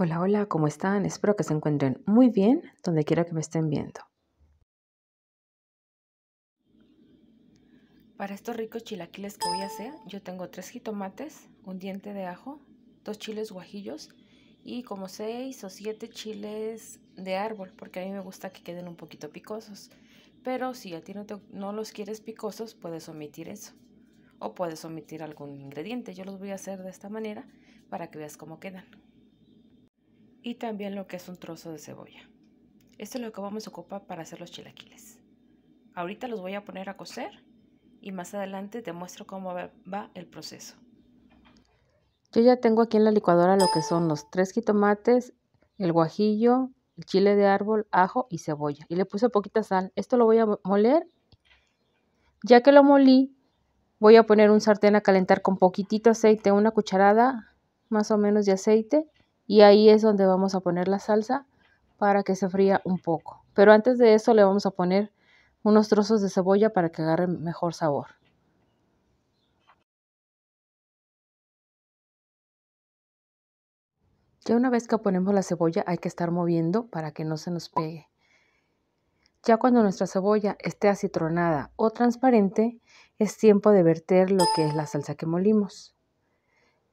Hola, hola, ¿cómo están? Espero que se encuentren muy bien donde quiera que me estén viendo. Para estos ricos chilaquiles que voy a hacer, yo tengo tres jitomates, un diente de ajo, dos chiles guajillos y como seis o siete chiles de árbol, porque a mí me gusta que queden un poquito picosos. Pero si a ti no, no los quieres picosos, puedes omitir eso. O puedes omitir algún ingrediente. Yo los voy a hacer de esta manera para que veas cómo quedan y también lo que es un trozo de cebolla. Esto es lo que vamos a ocupar para hacer los chilaquiles. Ahorita los voy a poner a cocer y más adelante te muestro cómo va el proceso. Yo ya tengo aquí en la licuadora lo que son los tres jitomates, el guajillo, el chile de árbol, ajo y cebolla. Y le puse poquita sal. Esto lo voy a moler. Ya que lo molí, voy a poner un sartén a calentar con poquitito aceite, una cucharada más o menos de aceite y ahí es donde vamos a poner la salsa para que se fría un poco. Pero antes de eso le vamos a poner unos trozos de cebolla para que agarre mejor sabor. Ya una vez que ponemos la cebolla hay que estar moviendo para que no se nos pegue. Ya cuando nuestra cebolla esté acitronada o transparente, es tiempo de verter lo que es la salsa que molimos.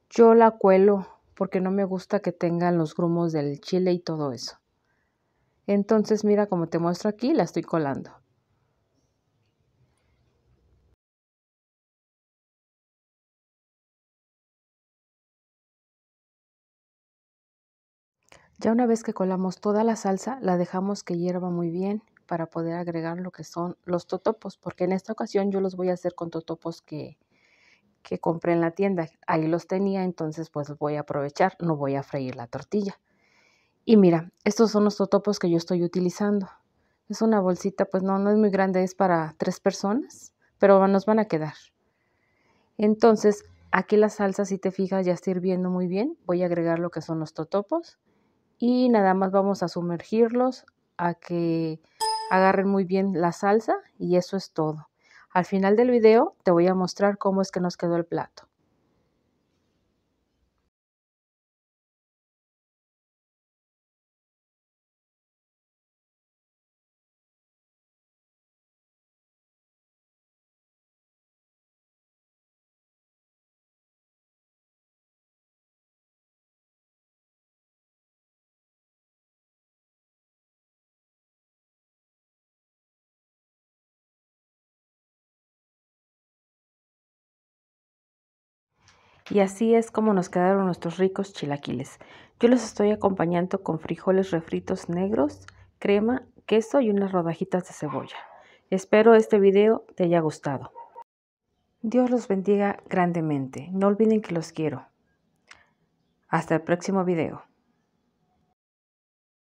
Yo la cuelo porque no me gusta que tengan los grumos del chile y todo eso. Entonces mira como te muestro aquí, la estoy colando. Ya una vez que colamos toda la salsa, la dejamos que hierva muy bien para poder agregar lo que son los totopos, porque en esta ocasión yo los voy a hacer con totopos que que compré en la tienda. Ahí los tenía, entonces pues voy a aprovechar, no voy a freír la tortilla. Y mira, estos son los totopos que yo estoy utilizando. Es una bolsita, pues no, no es muy grande, es para tres personas, pero nos van a quedar. Entonces, aquí la salsa, si te fijas, ya está hirviendo muy bien. Voy a agregar lo que son los totopos y nada más vamos a sumergirlos a que agarren muy bien la salsa y eso es todo. Al final del video te voy a mostrar cómo es que nos quedó el plato. Y así es como nos quedaron nuestros ricos chilaquiles. Yo los estoy acompañando con frijoles refritos negros, crema, queso y unas rodajitas de cebolla. Espero este video te haya gustado. Dios los bendiga grandemente. No olviden que los quiero. Hasta el próximo video.